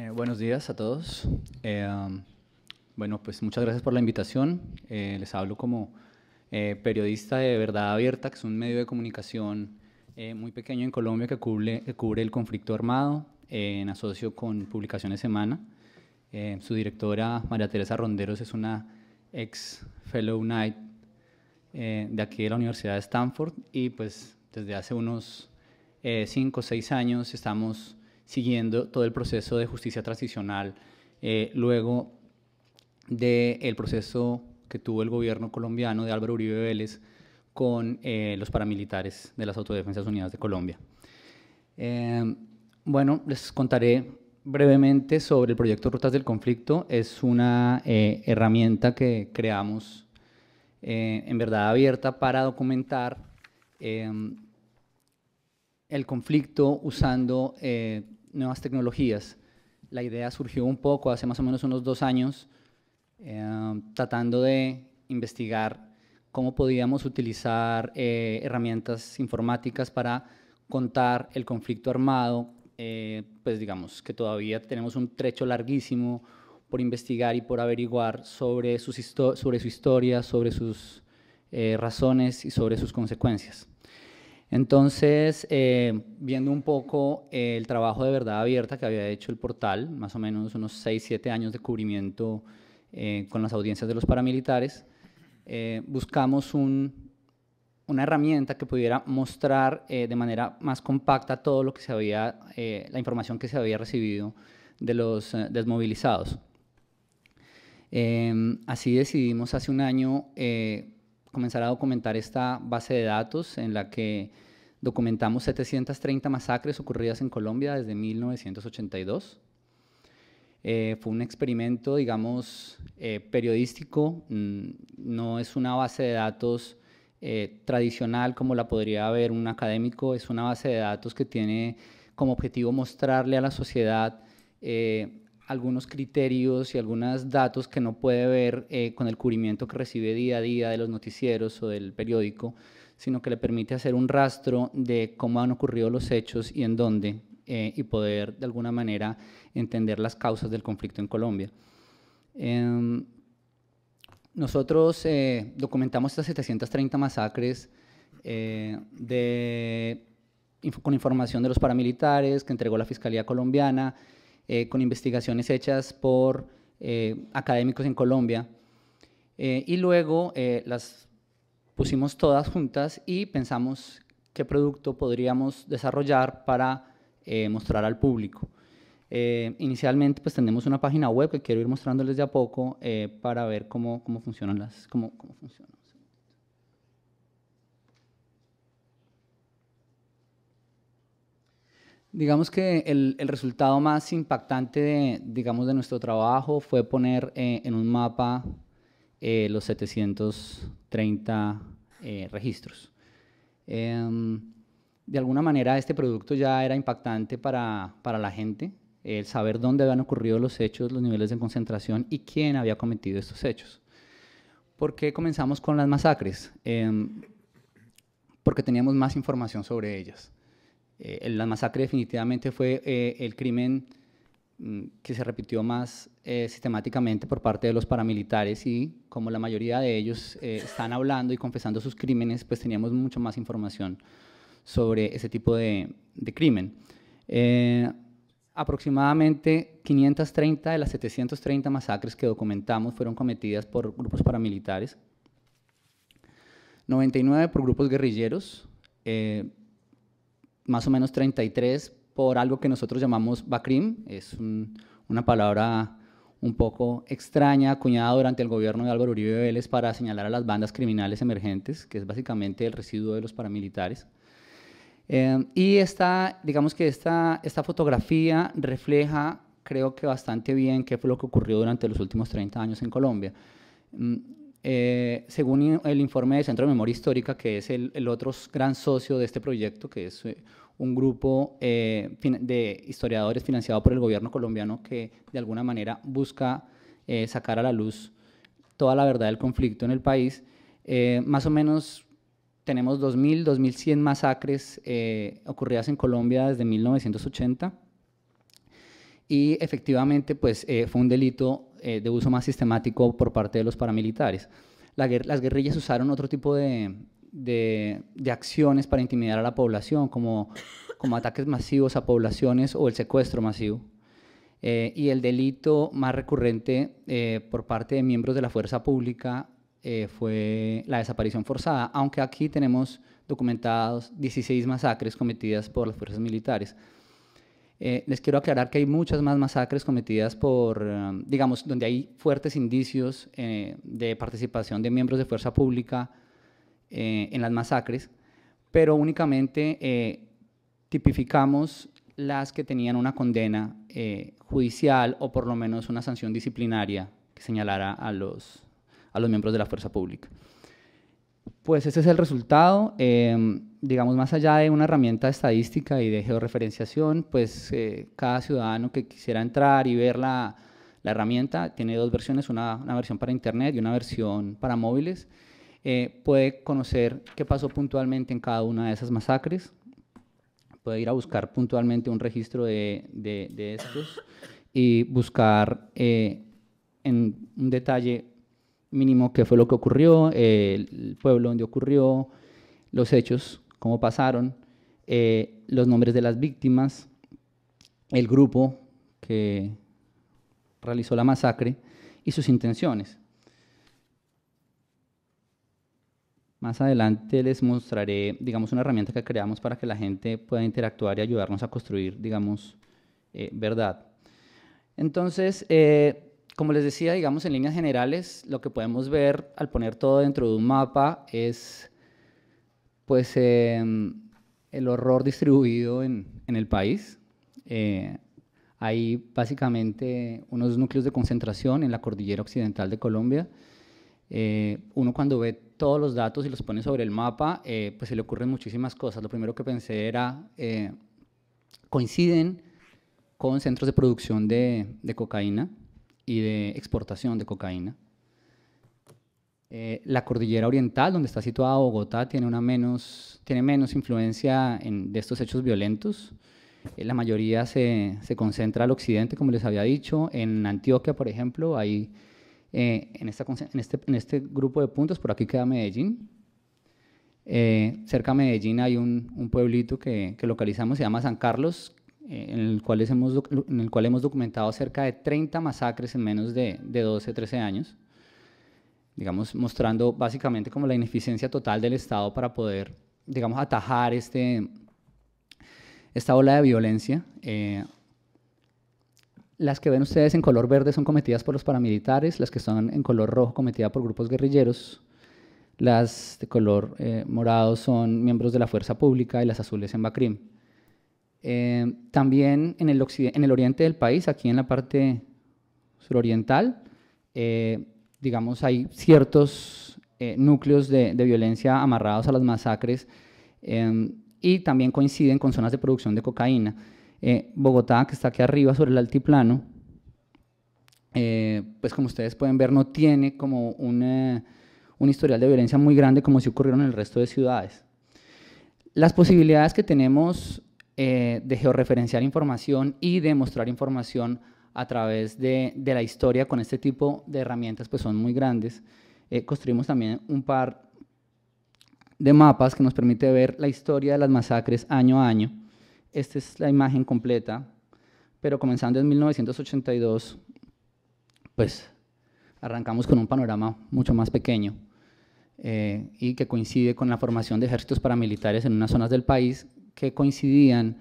Eh, buenos días a todos. Em, bueno, pues muchas gracias por la invitación. Eh, les hablo como eh, periodista de Verdad Abierta, que es un medio de comunicación muy pequeño en Colombia que cubre, el conflicto armado en asocio con Publicaciones Semana. su directora, María Teresa Ronderos, es una ex Fellow Knight de aquí de la Universidad de Stanford y pues desde hace unos cinco o seis años estamos siguiendo todo el proceso de justicia transicional, eh, luego del proceso que tuvo el gobierno colombiano de Álvaro Uribe Vélez con eh, los paramilitares de las Autodefensas Unidas de Colombia. Eh, bueno, les contaré brevemente sobre el proyecto Rutas del Conflicto. Es una herramienta que creamos en verdad abierta para documentar el conflicto usando nuevas tecnologías. La idea surgió un poco hace más o menos unos dos años, em, tratando de investigar cómo podíamos utilizar eh, herramientas informáticas para contar el conflicto armado, eh, pues digamos que todavía tenemos un trecho larguísimo por investigar y por averiguar sobre, sus sobre su historia, sobre sus eh, razones y sobre sus consecuencias. Entonces, eh, viendo un poco el trabajo de verdad abierta que había hecho el portal, más o menos unos 6, 7 años de cubrimiento eh, con las audiencias de los paramilitares, eh, buscamos una herramienta que pudiera mostrar de manera más compacta todo lo que se había, la información que se había recibido de los desmovilizados. Em, así decidimos hace un año comenzar a documentar esta base de datos en la que documentamos 730 masacres ocurridas en Colombia desde 1982. Eh, fue un experimento, digamos, eh, periodístico, mm, no es una base de datos eh, tradicional como la podría haber un académico, es una base de datos que tiene como objetivo mostrarle a la sociedad algunos criterios y algunos datos que no puede ver eh, con el cubrimiento que recibe día a día de los noticieros o del periódico, sino que le permite hacer un rastro de cómo han ocurrido los hechos y en dónde, eh, y poder de alguna manera entender las causas del conflicto en Colombia. Em, nosotros eh, documentamos estas 730 masacres de, con información de los paramilitares que entregó la Fiscalía Colombiana, eh, con investigaciones hechas por eh, académicos en Colombia. Eh, y luego las pusimos todas juntas y pensamos qué producto podríamos desarrollar para mostrar al público. inicialmente pues tenemos una página web que quiero ir mostrándoles de a poco para ver cómo, funcionan las, cómo, cómo funcionan. Digamos que el, resultado más impactante de, digamos, de nuestro trabajo fue poner eh, en un mapa eh, los 730 eh, registros. Em, de alguna manera este producto ya era impactante para, para la gente, el saber dónde habían ocurrido los hechos, los niveles de concentración y quién había cometido estos hechos. ¿Por qué comenzamos con las masacres? Em, porque teníamos más información sobre ellas. Eh, la masacre definitivamente fue eh, el crimen mm, que se repitió más eh, sistemáticamente por parte de los paramilitares y como la mayoría de ellos están hablando y confesando sus crímenes, pues teníamos mucho más información sobre ese tipo de, crimen. aproximadamente 530 de las 730 masacres que documentamos fueron cometidas por grupos paramilitares, 99 por grupos guerrilleros, más o menos 33 por algo que nosotros llamamos BACRIM, es una palabra un poco extraña acuñada durante el gobierno de Álvaro Uribe Vélez para señalar a las bandas criminales emergentes, que es básicamente el residuo de los paramilitares. Eh, y esta, digamos que esta, esta fotografía refleja, creo que bastante bien, qué fue lo que ocurrió durante los últimos 30 años en Colombia. Mm, eh, según el informe del Centro de Memoria Histórica, que es el, otro gran socio de este proyecto, que es eh, un grupo eh, de historiadores financiado por el gobierno colombiano que de alguna manera busca sacar a la luz toda la verdad del conflicto en el país, más o menos tenemos 2.000, 2.100 masacres ocurridas en Colombia desde 1980 y efectivamente pues fue un delito eh, de uso más sistemático por parte de los paramilitares. las guerrillas usaron otro tipo de, acciones para intimidar a la población, como, ataques masivos a poblaciones o el secuestro masivo. Eh, y el delito más recurrente eh, por parte de miembros de la fuerza pública fue la desaparición forzada, aunque aquí tenemos documentados 16 masacres cometidas por las fuerzas militares. Eh, les quiero aclarar que hay muchas más masacres cometidas por, eh, digamos, donde hay fuertes indicios eh, de participación de miembros de fuerza pública en las masacres, pero únicamente tipificamos las que tenían una condena judicial o por lo menos una sanción disciplinaria que señalara a los, a los miembros de la fuerza pública. Pues ese es el resultado. Em, digamos, más allá de una herramienta estadística y de georreferenciación, pues eh, cada ciudadano que quisiera entrar y ver la, herramienta tiene dos versiones, una, versión para Internet y una versión para móviles. Eh, puede conocer qué pasó puntualmente en cada una de esas masacres, puede ir a buscar puntualmente un registro de, de estos y buscar eh, en un detalle mínimo qué fue lo que ocurrió, el pueblo donde ocurrió, los hechos, cómo pasaron, eh, los nombres de las víctimas, el grupo que realizó la masacre y sus intenciones. Más adelante les mostraré, digamos, una herramienta que creamos para que la gente pueda interactuar y ayudarnos a construir, digamos, eh, verdad. Entonces, eh, como les decía, digamos en líneas generales, lo que podemos ver al poner todo dentro de un mapa es pues em, el horror distribuido en, el país. Eh, hay básicamente unos núcleos de concentración en la cordillera occidental de Colombia. Eh, uno cuando ve todos los datos y los pone sobre el mapa, eh, pues se le ocurren muchísimas cosas. Lo primero que pensé era, coinciden con centros de producción de, de cocaína y de exportación de cocaína. Eh, la cordillera oriental, donde está situada Bogotá, tiene, una menos, tiene menos influencia de estos hechos violentos. Eh, la mayoría se, se, concentra al occidente, como les había dicho. En Antioquia, por ejemplo, hay, eh, en, esta, en, este, en, este, grupo de puntos, por aquí queda Medellín. cerca de Medellín hay un, un pueblito que, que, localizamos, se llama San Carlos, en el, cual hemos, en el cual hemos documentado cerca de 30 masacres en menos de, 12, 13 años, digamos, mostrando básicamente como la ineficiencia total del Estado para poder, digamos, atajar este, esta ola de violencia. Eh, las que ven ustedes en color verde son cometidas por los paramilitares, las que están en color rojo cometidas por grupos guerrilleros, las de color eh, morado son miembros de la fuerza pública y las azules en Bakrim. Eh, también en el, en el oriente del país, aquí en la parte suroriental, eh, digamos, hay ciertos eh, núcleos de, violencia amarrados a las masacres em, y también coinciden con zonas de producción de cocaína. Bogotá, que está aquí arriba sobre el altiplano, pues como ustedes pueden ver, no tiene como un historial de violencia muy grande como si ocurrieron en el resto de ciudades. Las posibilidades que tenemos eh, de georreferenciar información y de mostrar información a través de, la historia con este tipo de herramientas, pues son muy grandes. Eh, construimos también un par de mapas que nos permite ver la historia de las masacres año a año. Esta es la imagen completa, pero comenzando en 1982, pues arrancamos con un panorama mucho más pequeño eh, y que coincide con la formación de ejércitos paramilitares en unas zonas del país que coincidían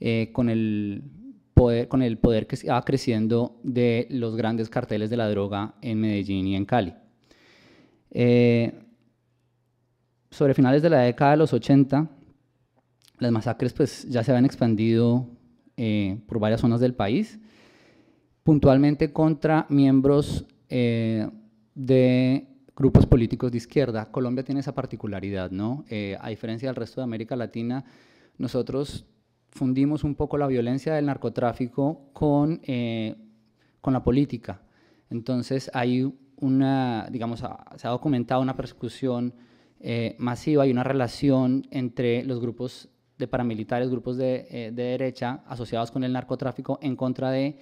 eh, con, el poder, con el poder que estaba creciendo de los grandes carteles de la droga en Medellín y en Cali. Eh, sobre finales de la década de los 80, las masacres pues, ya se habían expandido eh, por varias zonas del país, puntualmente contra miembros de grupos políticos de izquierda. Colombia tiene esa particularidad, ¿no? a diferencia del resto de América Latina, nosotros fundimos un poco la violencia del narcotráfico con, eh, con la política. Entonces hay una, digamos, se ha documentado una persecución eh, masiva y una relación entre los grupos de paramilitares, grupos de, eh, de derecha asociados con el narcotráfico en contra de,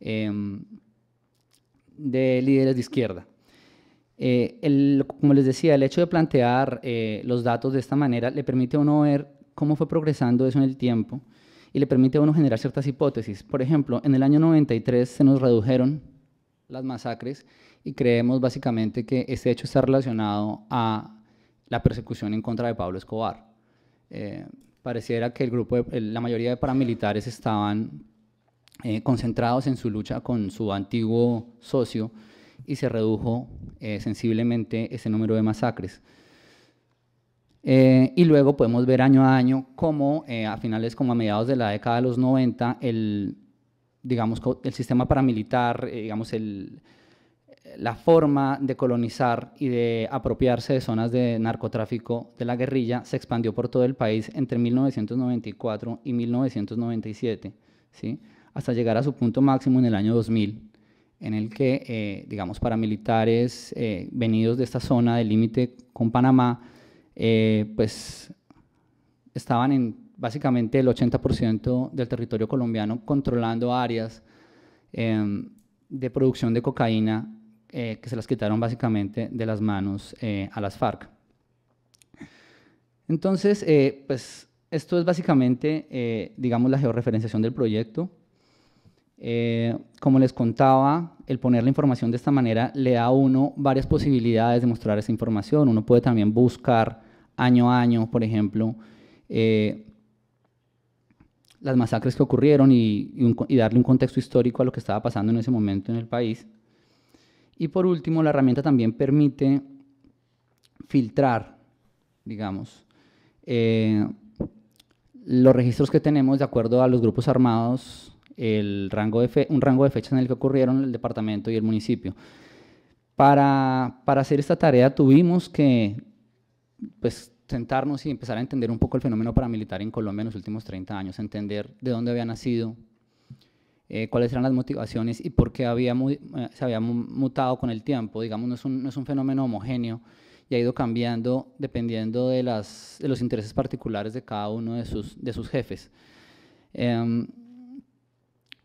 em, de líderes de izquierda. como les decía, el hecho de plantear los datos de esta manera le permite a uno ver cómo fue progresando eso en el tiempo y le permite a uno generar ciertas hipótesis. Por ejemplo, en el año 93 se nos redujeron las masacres y creemos básicamente que ese hecho está relacionado a la persecución en contra de Pablo Escobar. Eh, pareciera que el grupo la mayoría de paramilitares estaban eh, concentrados en su lucha con su antiguo socio y se redujo eh, sensiblemente ese número de masacres. Eh, y luego podemos ver año a año cómo eh, a finales como a mediados de la década de los 90 el, digamos, el sistema paramilitar, eh, digamos, la forma de colonizar y de apropiarse de zonas de narcotráfico de la guerrilla se expandió por todo el país entre 1994 y 1997, ¿sí? hasta llegar a su punto máximo en el año 2000, en el que, digamos, paramilitares venidos de esta zona del límite con Panamá eh, pues estaban en básicamente el 80% del territorio colombiano controlando áreas em, de producción de cocaína eh, que se las quitaron básicamente de las manos eh, a las FARC. Entonces, pues esto es básicamente, digamos, la georreferenciación del proyecto. como les contaba, el poner la información de esta manera le da a uno varias posibilidades de mostrar esa información. Uno puede también buscar año a año, por ejemplo, eh, las masacres que ocurrieron y, darle un contexto histórico a lo que estaba pasando en ese momento en el país. Y por último, la herramienta también permite filtrar, digamos, eh, los registros que tenemos de acuerdo a los grupos armados, el rango de un rango de fechas en el que ocurrieron el departamento y el municipio. para hacer esta tarea tuvimos que pues sentarnos y empezar a entender un poco el fenómeno paramilitar en Colombia en los últimos 30 años, entender de dónde había nacido, eh, cuáles eran las motivaciones y por qué había eh, se había mutado con el tiempo. Digamos, no es, un, no es un fenómeno homogéneo y ha ido cambiando dependiendo de, las, de los intereses particulares de cada uno de sus, de sus jefes. Em,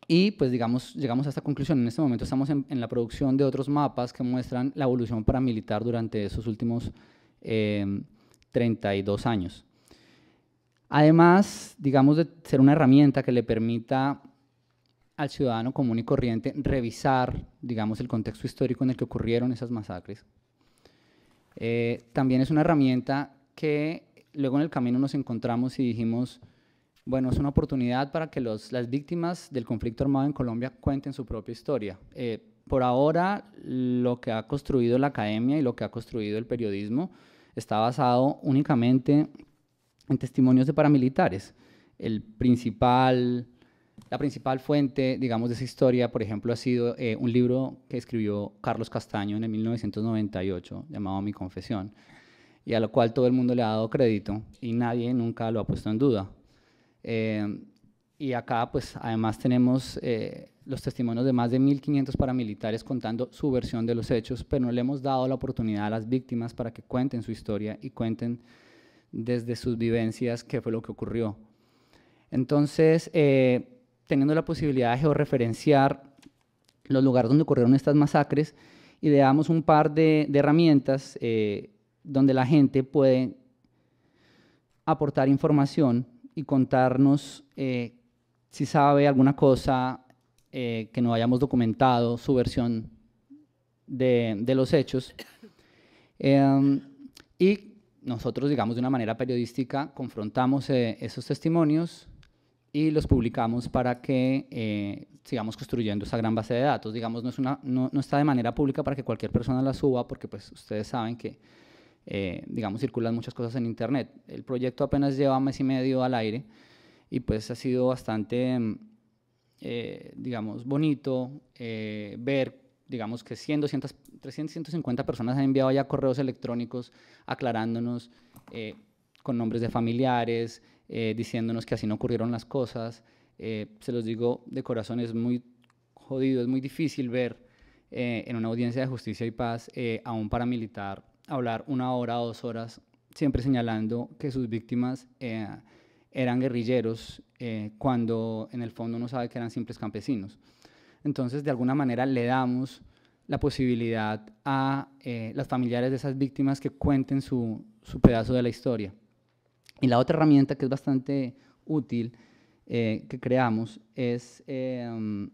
y pues digamos, llegamos a esta conclusión. En este momento estamos en, en la producción de otros mapas que muestran la evolución paramilitar durante esos últimos años 32 em, años. Además, digamos, de ser una herramienta que le permita al ciudadano común y corriente revisar, digamos, el contexto histórico en el que ocurrieron esas masacres. Eh, también es una herramienta que luego en el camino nos encontramos y dijimos, bueno, es una oportunidad para que los, las víctimas del conflicto armado en Colombia cuenten su propia historia. Eh, por ahora, lo que ha construido la academia y lo que ha construido el periodismo está basado únicamente en testimonios de paramilitares. la principal fuente, digamos, de esa historia, por ejemplo, ha sido eh, un libro que escribió Carlos Castaño en el 1998, llamado Mi Confesión, y a lo cual todo el mundo le ha dado crédito y nadie nunca lo ha puesto en duda. Eh, y acá, pues, además tenemos eh, los testimonios de más de 1.500 paramilitares contando su versión de los hechos, pero no le hemos dado la oportunidad a las víctimas para que cuenten su historia y cuenten desde sus vivencias qué fue lo que ocurrió. Entonces, eh, teniendo la posibilidad de georreferenciar los lugares donde ocurrieron estas masacres ideamos un par de, herramientas eh, donde la gente puede aportar información y contarnos eh, si sabe alguna cosa eh, que no hayamos documentado, su versión de, los hechos. Em, y nosotros, digamos, de una manera periodística, confrontamos eh, esos testimonios y los publicamos para que eh, sigamos construyendo esa gran base de datos. Digamos, no, es una, no, está de manera pública para que cualquier persona la suba, porque pues ustedes saben que, digamos, circulan muchas cosas en Internet. El proyecto apenas lleva mes y medio al aire y pues ha sido bastante, mm, eh, digamos, bonito eh, ver, digamos, que 100, 200, 300, 150 personas han enviado ya correos electrónicos aclarándonos eh, con nombres de familiares, diciéndonos que así no ocurrieron las cosas. se los digo de corazón, es muy jodido, es muy difícil ver en una audiencia de justicia y paz a un paramilitar hablar una hora, dos horas, siempre señalando que sus víctimas eran guerrilleros eh, cuando en el fondo uno sabe que eran simples campesinos. Entonces, de alguna manera le damos la posibilidad a eh, las familiares de esas víctimas que cuenten su, pedazo de la historia. Y la otra herramienta que es bastante útil eh, que creamos es em,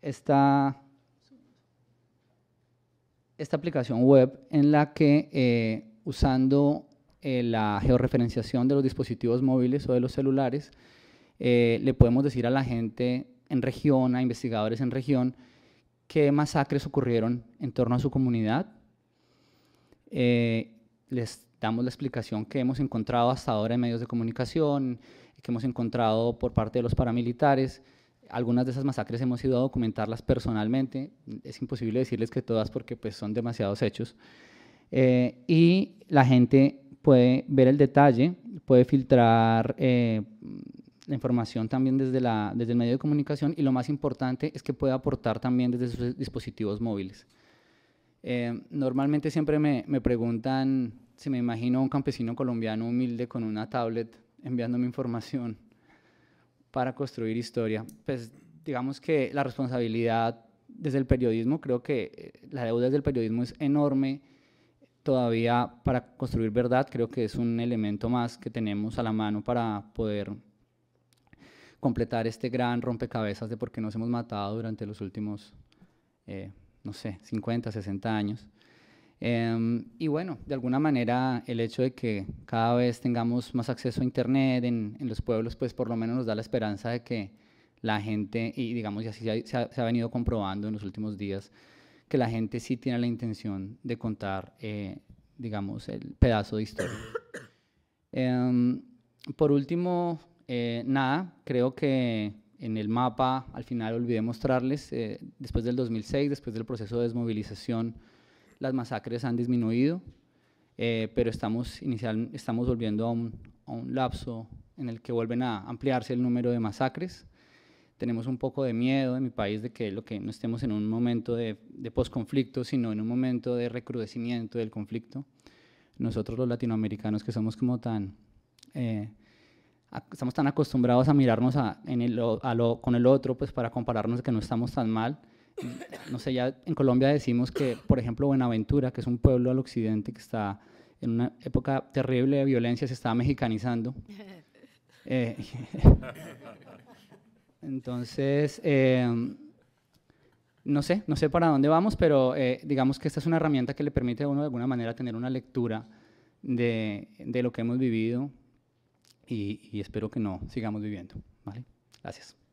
esta, esta aplicación web en la que usando eh, la georreferenciación de los dispositivos móviles o de los celulares, eh, le podemos decir a la gente en región, a investigadores en región, qué masacres ocurrieron en torno a su comunidad. Eh, les damos la explicación que hemos encontrado hasta ahora en medios de comunicación, que hemos encontrado por parte de los paramilitares. Algunas de esas masacres hemos ido a documentarlas personalmente. Es imposible decirles que todas porque pues, son demasiados hechos. y la gente puede ver el detalle, puede filtrar eh, la información también desde, el medio de comunicación y lo más importante es que puede aportar también desde sus dispositivos móviles. Eh, normalmente siempre me, preguntan si me imagino un campesino colombiano humilde con una tablet enviándome información para construir historia. Pues digamos que la responsabilidad desde el periodismo, creo que eh, la deuda desde el periodismo es enorme todavía para construir verdad, creo que es un elemento más que tenemos a la mano para poder completar este gran rompecabezas de por qué nos hemos matado durante los últimos, eh, no sé, 50, 60 años. Em, y bueno, de alguna manera el hecho de que cada vez tengamos más acceso a Internet en, los pueblos, pues por lo menos nos da la esperanza de que la gente, y digamos, y así se ha venido comprobando en los últimos días, que la gente sí tiene la intención de contar, eh, digamos, el pedazo de historia. Em, por último, eh, nada, creo que en el mapa, al final olvidé mostrarles, eh, después del 2006, después del proceso de desmovilización, las masacres han disminuido, pero estamos, inicial, estamos volviendo a un lapso en el que vuelven a ampliarse el número de masacres tenemos un poco de miedo en mi país de que, lo que no estemos en un momento de, de posconflicto, sino en un momento de recrudecimiento del conflicto. Nosotros los latinoamericanos que somos como tan, eh, estamos tan acostumbrados a mirarnos a, en el, con el otro, pues para compararnos que no estamos tan mal. No sé, ya en Colombia decimos que, por ejemplo, Buenaventura, que es un pueblo al occidente que está en una época terrible de violencia, se estaba mexicanizando. Eh, Entonces, eh, no sé, no sé para dónde vamos, pero eh, digamos que esta es una herramienta que le permite a uno de alguna manera tener una lectura de, lo que hemos vivido y, y espero que no sigamos viviendo. ¿vale? Gracias.